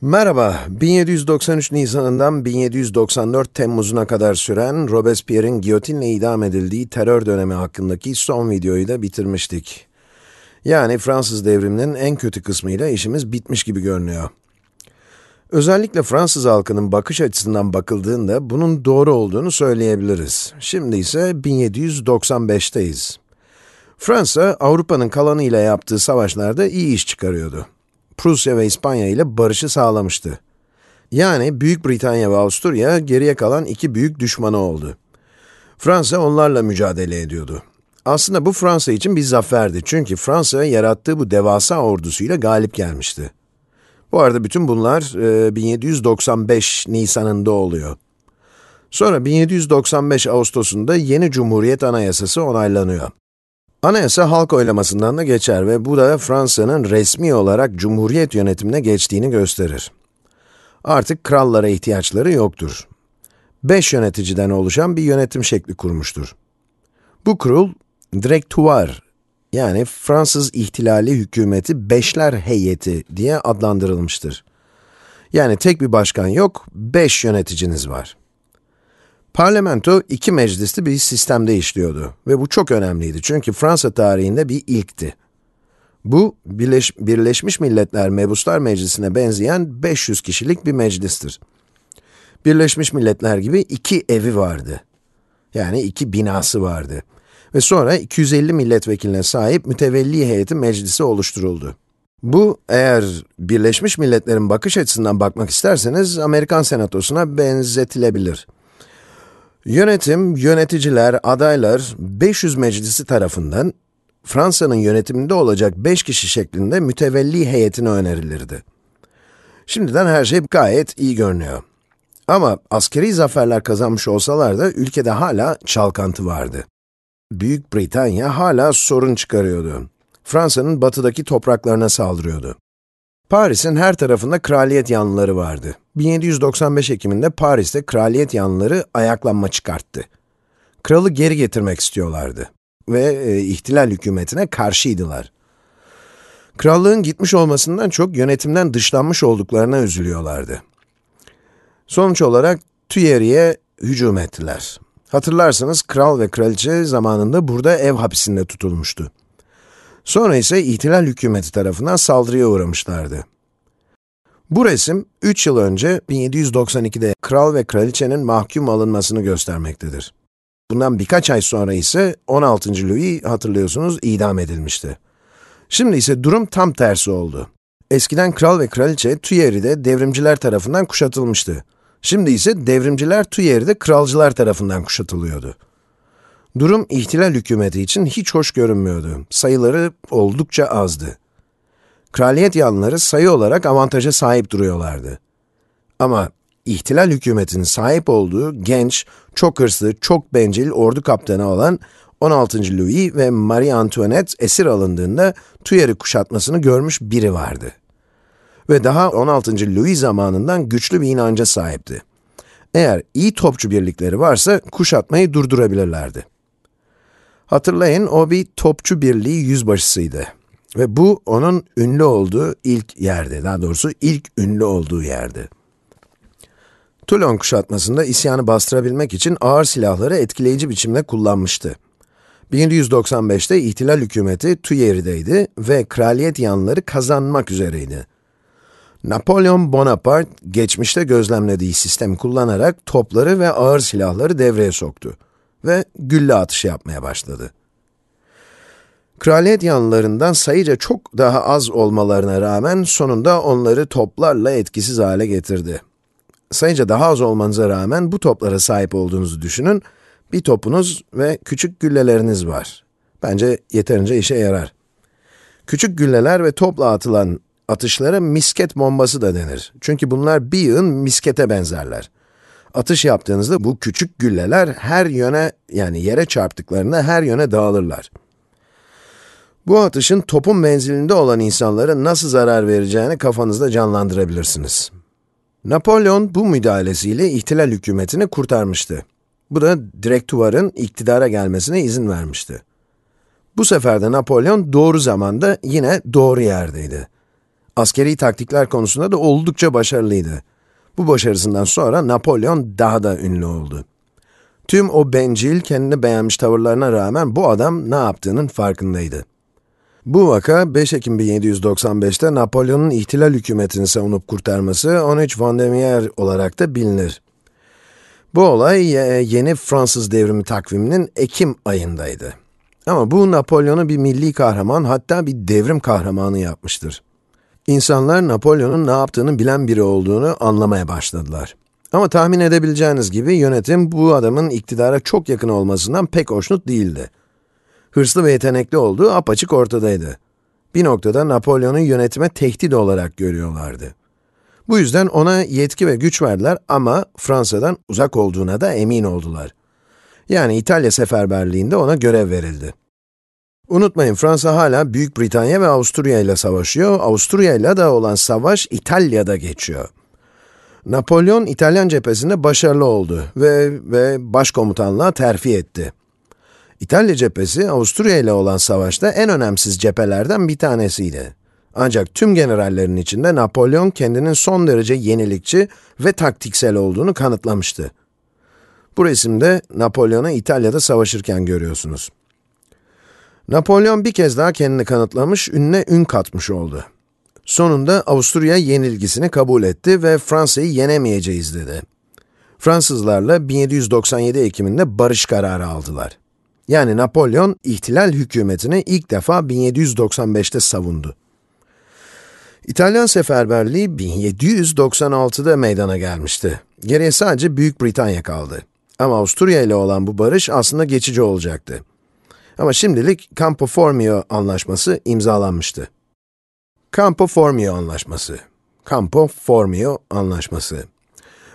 Merhaba, 1793 Nisan'ından 1794 Temmuz'una kadar süren Robespierre'in giyotinle idam edildiği terör dönemi hakkındaki son videoyu da bitirmiştik. Yani Fransız devriminin en kötü kısmıyla işimiz bitmiş gibi görünüyor. Özellikle Fransız halkının bakış açısından bakıldığında bunun doğru olduğunu söyleyebiliriz. Şimdi ise 1795'teyiz. Fransa, Avrupa'nın kalanıyla yaptığı savaşlarda iyi iş çıkarıyordu. Prusya ve İspanya ile barışı sağlamıştı. Yani Büyük Britanya ve Avusturya geriye kalan iki büyük düşmanı oldu. Fransa onlarla mücadele ediyordu. Aslında bu Fransa için bir zaferdi çünkü Fransa yarattığı bu devasa ordusuyla galip gelmişti. Bu arada bütün bunlar 1795 e, Nisan'ında oluyor. Sonra 1795 Ağustos'unda yeni Cumhuriyet Anayasası onaylanıyor. Anayasa halk oylamasından da geçer ve bu da Fransa'nın resmi olarak cumhuriyet yönetimine geçtiğini gösterir. Artık krallara ihtiyaçları yoktur. Beş yöneticiden oluşan bir yönetim şekli kurmuştur. Bu kurul, Directoire, yani Fransız İhtilali Hükümeti Beşler Heyeti diye adlandırılmıştır. Yani tek bir başkan yok, beş yöneticiniz var. Parlamento iki meclisli bir sistemde işliyordu ve bu çok önemliydi çünkü Fransa tarihinde bir ilkti. Bu, Birleş Birleşmiş Milletler Mebuslar Meclisi'ne benzeyen 500 kişilik bir meclistir. Birleşmiş Milletler gibi iki evi vardı. Yani iki binası vardı. Ve sonra 250 milletvekiline sahip mütevelli heyeti meclisi oluşturuldu. Bu, eğer Birleşmiş Milletler'in bakış açısından bakmak isterseniz, Amerikan Senatosu'na benzetilebilir. Yönetim, yöneticiler, adaylar 500 meclisi tarafından Fransa'nın yönetiminde olacak 5 kişi şeklinde mütevelli heyetine önerilirdi. Şimdiden her şey gayet iyi görünüyor. Ama askeri zaferler kazanmış olsalar da ülkede hala çalkantı vardı. Büyük Britanya hala sorun çıkarıyordu. Fransa'nın batıdaki topraklarına saldırıyordu. Paris'in her tarafında kraliyet yanlıları vardı. 1795 Ekim'inde Paris'te kraliyet yanlıları ayaklanma çıkarttı. Kralı geri getirmek istiyorlardı ve e, ihtilal hükümetine karşıydılar. Krallığın gitmiş olmasından çok yönetimden dışlanmış olduklarına üzülüyorlardı. Sonuç olarak Tüyeri'ye hücum ettiler. Hatırlarsanız kral ve kraliçe zamanında burada ev hapisinde tutulmuştu. Sonra ise ihtilal hükümeti tarafından saldırıya uğramışlardı. Bu resim, 3 yıl önce 1792'de kral ve kraliçenin mahkum alınmasını göstermektedir. Bundan birkaç ay sonra ise 16. Louis hatırlıyorsunuz idam edilmişti. Şimdi ise durum tam tersi oldu. Eskiden kral ve kraliçe Tüyeri'de devrimciler tarafından kuşatılmıştı. Şimdi ise devrimciler Tüyeri'de kralcılar tarafından kuşatılıyordu. Durum ihtilal hükümeti için hiç hoş görünmüyordu. Sayıları oldukça azdı. Kraliyet yanları sayı olarak avantaja sahip duruyorlardı. Ama ihtilal hükümetinin sahip olduğu genç, çok hırslı, çok bencil ordu kaptanı olan 16. Louis ve Marie Antoinette esir alındığında Tuyer'i kuşatmasını görmüş biri vardı. Ve daha 16. Louis zamanından güçlü bir inanca sahipti. Eğer iyi topçu birlikleri varsa kuşatmayı durdurabilirlerdi. Hatırlayın o bir topçu birliği yüzbaşısıydı. Ve bu onun ünlü olduğu ilk yerde, daha doğrusu ilk ünlü olduğu yerdi. Toulon kuşatmasında isyanı bastırabilmek için ağır silahları etkileyici biçimde kullanmıştı. 1795'te ihtilal hükümeti Tüyeri'deydi ve kraliyet yanları kazanmak üzereydi. Napolyon Bonaparte geçmişte gözlemlediği sistemi kullanarak topları ve ağır silahları devreye soktu ve gülle atışı yapmaya başladı. Kraliyet yanlarından sayıca çok daha az olmalarına rağmen sonunda onları toplarla etkisiz hale getirdi. Sayıca daha az olmanıza rağmen bu toplara sahip olduğunuzu düşünün. Bir topunuz ve küçük gülleleriniz var. Bence yeterince işe yarar. Küçük gülleler ve topla atılan atışlara misket bombası da denir. Çünkü bunlar bir yığın miskete benzerler. Atış yaptığınızda bu küçük gülleler her yöne, yani yere çarptıklarında her yöne dağılırlar. Bu atışın topun menzilinde olan insanlara nasıl zarar vereceğini kafanızda canlandırabilirsiniz. Napolyon bu müdahalesiyle ihtilal hükümetini kurtarmıştı. Bu da direktuvarın iktidara gelmesine izin vermişti. Bu sefer de Napolyon doğru zamanda yine doğru yerdeydi. Askeri taktikler konusunda da oldukça başarılıydı. Bu başarısından sonra Napolyon daha da ünlü oldu. Tüm o bencil, kendini beğenmiş tavırlarına rağmen bu adam ne yaptığının farkındaydı. Bu vaka 5 Ekim 1795'te Napolyon'un ihtilal hükümetini savunup kurtarması 13 Vendémiaire olarak da bilinir. Bu olay e, yeni Fransız devrimi takviminin Ekim ayındaydı. Ama bu Napolyon'u bir milli kahraman hatta bir devrim kahramanı yapmıştır. İnsanlar Napolyon'un ne yaptığını bilen biri olduğunu anlamaya başladılar. Ama tahmin edebileceğiniz gibi yönetim bu adamın iktidara çok yakın olmasından pek hoşnut değildi. Hırslı ve yetenekli olduğu apaçık ortadaydı. Bir noktada Napolyon'u yönetime tehdit olarak görüyorlardı. Bu yüzden ona yetki ve güç verdiler ama Fransa'dan uzak olduğuna da emin oldular. Yani İtalya seferberliğinde ona görev verildi. Unutmayın Fransa hala Büyük Britanya ve Avusturya ile savaşıyor. Avusturya ile de olan savaş İtalya'da geçiyor. Napolyon İtalyan cephesinde başarılı oldu ve, ve başkomutanlığa terfi etti. İtalya cephesi Avusturya ile olan savaşta en önemsiz cephelerden bir tanesiydi. Ancak tüm generallerin içinde Napolyon kendinin son derece yenilikçi ve taktiksel olduğunu kanıtlamıştı. Bu resimde Napolyon'u İtalya'da savaşırken görüyorsunuz. Napolyon bir kez daha kendini kanıtlamış, ününe ün katmış oldu. Sonunda Avusturya yenilgisini kabul etti ve Fransa'yı yenemeyeceğiz dedi. Fransızlarla 1797 Ekim'inde barış kararı aldılar. Yani Napolyon, ihtilal hükümetini ilk defa 1795'te savundu. İtalyan seferberliği 1796'da meydana gelmişti. Geriye sadece Büyük Britanya kaldı. Ama Avusturya ile olan bu barış aslında geçici olacaktı. Ama şimdilik Campo Formio anlaşması imzalanmıştı. Campo Formio anlaşması. Campo Formio anlaşması.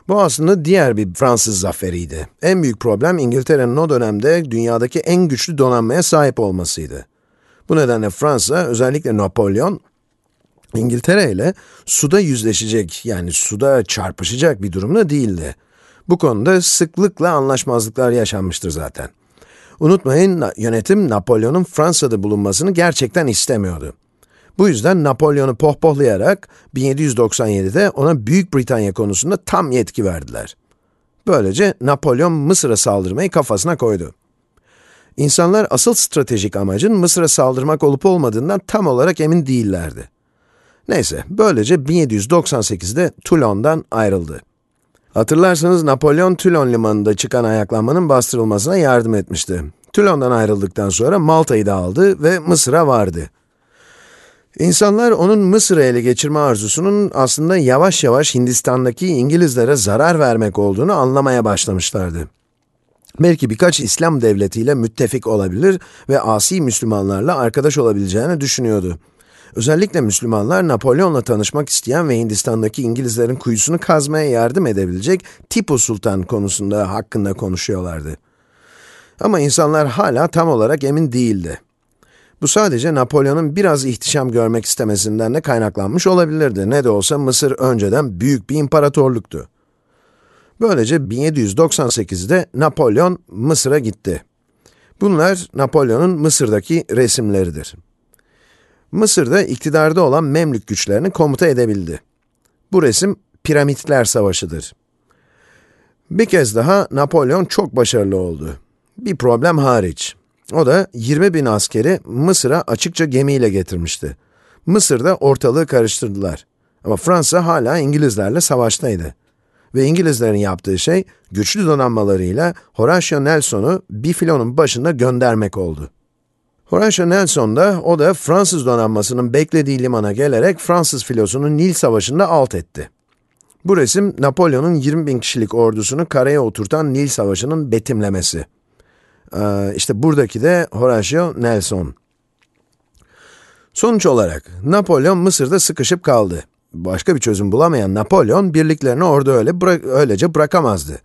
Bu aslında diğer bir Fransız zaferiydi. En büyük problem İngiltere'nin o dönemde dünyadaki en güçlü donanmaya sahip olmasıydı. Bu nedenle Fransa, özellikle Napolyon, İngiltere ile suda yüzleşecek, yani suda çarpışacak bir durumda değildi. Bu konuda sıklıkla anlaşmazlıklar yaşanmıştır zaten. Unutmayın, yönetim Napolyon'un Fransa'da bulunmasını gerçekten istemiyordu. Bu yüzden Napolyon'u pohpohlayarak 1797'de ona Büyük Britanya konusunda tam yetki verdiler. Böylece Napolyon Mısır'a saldırmayı kafasına koydu. İnsanlar asıl stratejik amacın Mısır'a saldırmak olup olmadığından tam olarak emin değillerdi. Neyse, böylece 1798'de Toulon'dan ayrıldı. Hatırlarsanız Napolyon Tülon limanında çıkan ayaklanmanın bastırılmasına yardım etmişti. Tülon'dan ayrıldıktan sonra Malta'yı da aldı ve Mısır'a vardı. İnsanlar onun Mısır'ı ele geçirme arzusunun aslında yavaş yavaş Hindistan'daki İngilizlere zarar vermek olduğunu anlamaya başlamışlardı. Belki birkaç İslam devletiyle müttefik olabilir ve asi Müslümanlarla arkadaş olabileceğini düşünüyordu. Özellikle Müslümanlar Napolyon'la tanışmak isteyen ve Hindistan'daki İngilizlerin kuyusunu kazmaya yardım edebilecek Tipu Sultan konusunda hakkında konuşuyorlardı. Ama insanlar hala tam olarak emin değildi. Bu sadece Napolyon'un biraz ihtişam görmek istemesinden de kaynaklanmış olabilirdi. Ne de olsa Mısır önceden büyük bir imparatorluktu. Böylece 1798'de Napolyon Mısır'a gitti. Bunlar Napolyon'un Mısır'daki resimleridir. Mısır'da iktidarda olan Memlük güçlerini komuta edebildi. Bu resim Piramitler Savaşı'dır. Bir kez daha Napolyon çok başarılı oldu. Bir problem hariç. O da 20 bin askeri Mısır'a açıkça gemiyle getirmişti. Mısır'da ortalığı karıştırdılar. Ama Fransa hala İngilizlerle savaştaydı. Ve İngilizlerin yaptığı şey güçlü donanmalarıyla Horatio Nelson'u bir filonun başında göndermek oldu. Horatio Nelson da, o da Fransız donanmasının beklediği limana gelerek Fransız filosunu Nil Savaşı'nda alt etti. Bu resim, Napolyon'un 20 bin kişilik ordusunu karaya oturtan Nil Savaşı'nın betimlemesi. Ee, işte buradaki de Horatio Nelson. Sonuç olarak, Napolyon Mısır'da sıkışıp kaldı. Başka bir çözüm bulamayan Napolyon, birliklerini orada öyle bıra öylece bırakamazdı.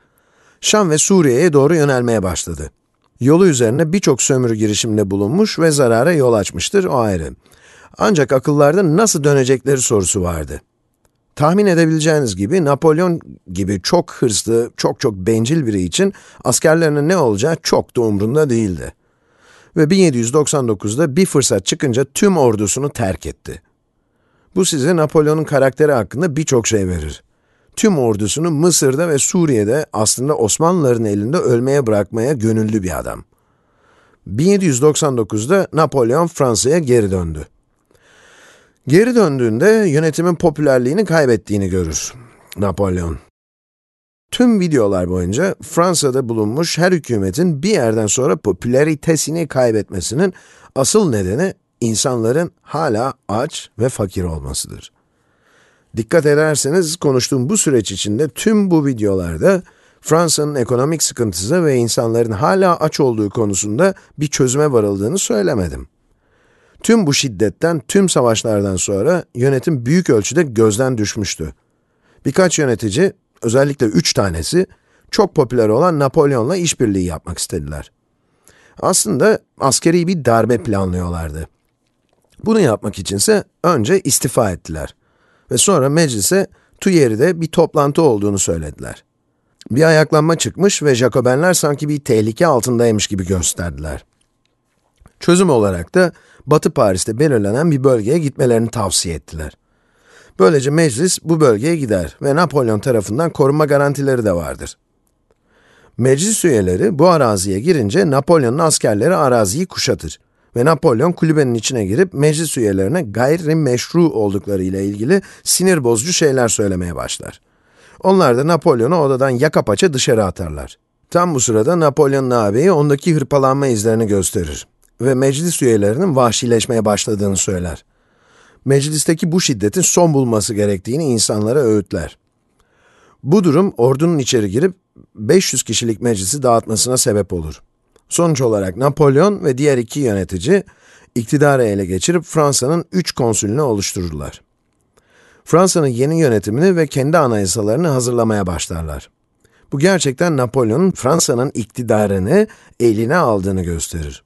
Şam ve Suriye'ye doğru yönelmeye başladı. Yolu üzerine birçok sömürü girişiminde bulunmuş ve zarara yol açmıştır, o ayrı. Ancak akıllarda nasıl dönecekleri sorusu vardı. Tahmin edebileceğiniz gibi Napolyon gibi çok hırslı, çok çok bencil biri için askerlerinin ne olacağı çok da umrunda değildi. Ve 1799'da bir fırsat çıkınca tüm ordusunu terk etti. Bu size Napolyon'un karakteri hakkında birçok şey verir tüm ordusunu Mısır'da ve Suriye'de aslında Osmanlıların elinde ölmeye bırakmaya gönüllü bir adam. 1799'da Napolyon Fransa'ya geri döndü. Geri döndüğünde yönetimin popülerliğini kaybettiğini görür Napolyon. Tüm videolar boyunca Fransa'da bulunmuş her hükümetin bir yerden sonra popüleritesini kaybetmesinin asıl nedeni insanların hala aç ve fakir olmasıdır. Dikkat ederseniz konuştuğum bu süreç içinde tüm bu videolarda Fransa'nın ekonomik sıkıntısı ve insanların hala aç olduğu konusunda bir çözüme varıldığını söylemedim. Tüm bu şiddetten, tüm savaşlardan sonra yönetim büyük ölçüde gözden düşmüştü. Birkaç yönetici, özellikle üç tanesi, çok popüler olan Napolyon'la işbirliği yapmak istediler. Aslında askeri bir darbe planlıyorlardı. Bunu yapmak içinse önce istifa ettiler. Ve sonra meclise Tuyeri'de bir toplantı olduğunu söylediler. Bir ayaklanma çıkmış ve Jacobenler sanki bir tehlike altındaymış gibi gösterdiler. Çözüm olarak da Batı Paris'te belirlenen bir bölgeye gitmelerini tavsiye ettiler. Böylece meclis bu bölgeye gider ve Napolyon tarafından korunma garantileri de vardır. Meclis üyeleri bu araziye girince Napolyon'un askerleri araziyi kuşatır. Ve Napolyon kulübenin içine girip meclis üyelerine gayri meşru oldukları ile ilgili sinir bozucu şeyler söylemeye başlar. Onlar da Napolyon'u odadan yaka paça dışarı atarlar. Tam bu sırada Napolyon'un ağabeyi ondaki hırpalanma izlerini gösterir ve meclis üyelerinin vahşileşmeye başladığını söyler. Meclisteki bu şiddetin son bulması gerektiğini insanlara öğütler. Bu durum ordunun içeri girip 500 kişilik meclisi dağıtmasına sebep olur. Sonuç olarak Napolyon ve diğer iki yönetici, iktidarı ele geçirip Fransa'nın üç konsülünü oluştururlar. Fransa'nın yeni yönetimini ve kendi anayasalarını hazırlamaya başlarlar. Bu gerçekten Napolyon'un Fransa'nın iktidarını eline aldığını gösterir.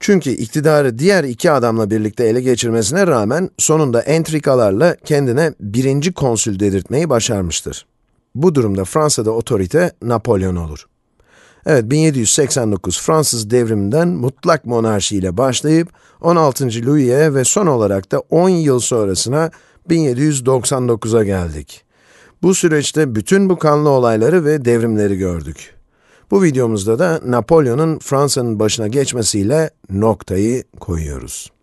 Çünkü iktidarı diğer iki adamla birlikte ele geçirmesine rağmen sonunda entrikalarla kendine birinci konsül dedirtmeyi başarmıştır. Bu durumda Fransa'da otorite Napolyon olur. Evet, 1789 Fransız devriminden mutlak monarşi ile başlayıp 16. Louis'e ve son olarak da 10 yıl sonrasına 1799'a geldik. Bu süreçte bütün bu kanlı olayları ve devrimleri gördük. Bu videomuzda da Napolyon'un Fransa'nın başına geçmesiyle noktayı koyuyoruz.